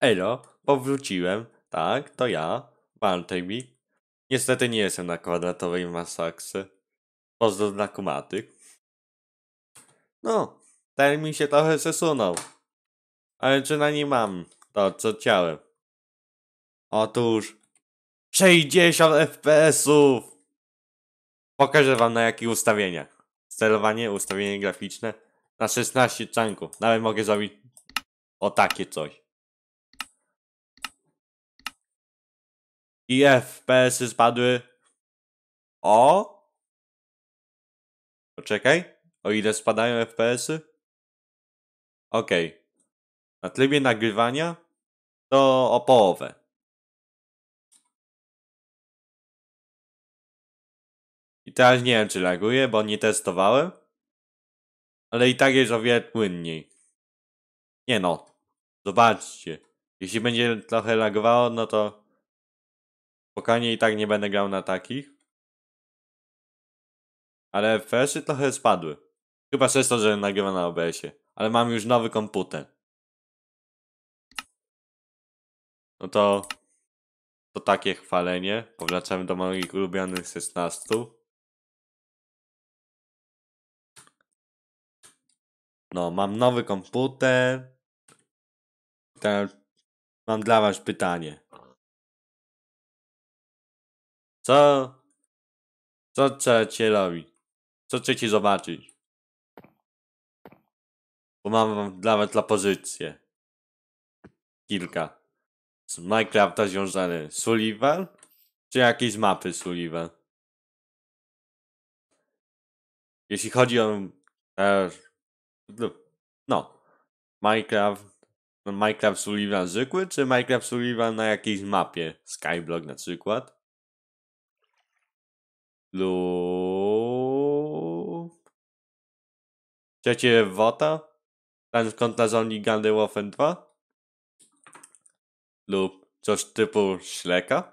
Elo, powróciłem, tak, to ja, Bartleby. Niestety nie jestem na kwadratowej masakce. Pozdro dla kumaty. No, termin się trochę zesunął. Ale czy na nie mam to, co chciałem? Otóż 60 FPS-ów! Pokażę wam na jakich ustawieniach. Sterowanie, ustawienie graficzne na 16 czanków. Nawet mogę zrobić o takie coś. i FPS-y spadły o... Poczekaj, o ile spadają FPS-y? Okej. Okay. Na trybie nagrywania to o połowę. I teraz nie wiem, czy laguje, bo nie testowałem. Ale i tak jest o wiele płynniej. Nie no. Zobaczcie. Jeśli będzie trochę lagowało, no to Spokojnie i tak nie będę grał na takich. Ale FPS-y trochę spadły. Chyba przez to, że nagrywam na OBS-ie. Ale mam już nowy komputer. No to... To takie chwalenie. Powracamy do moich ulubionych 16. No, mam nowy komputer. Teraz mam dla was pytanie. Co? Co chcecie robić? Co chcecie zobaczyć? Bo mam wam nawet pozycji Kilka. Z Minecrafta związane. Sullivan? Czy jakieś mapy Sullivan? Jeśli chodzi o... E, no, no. Minecraft no, Minecraft Sullivan zwykły, czy Minecraft Sullivan na jakiejś mapie? Skyblock na przykład lub... Trzecie Wota? Plans na Zombie Gundam Warfare 2? Lub coś typu śleka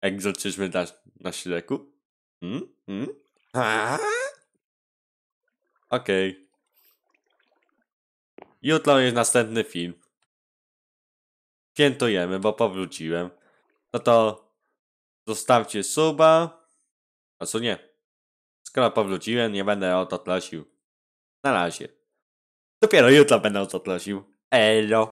Egzotyzmy na, na śleku Hmm? Hmm? Okej. Okay. Jutro jest następny film. Piętujemy, bo powróciłem. No to zostawcie suba, a co nie? Skoro powróciłem, nie będę o to tlasił. Na razie. Dopiero jutro będę o to tlasił. Elo.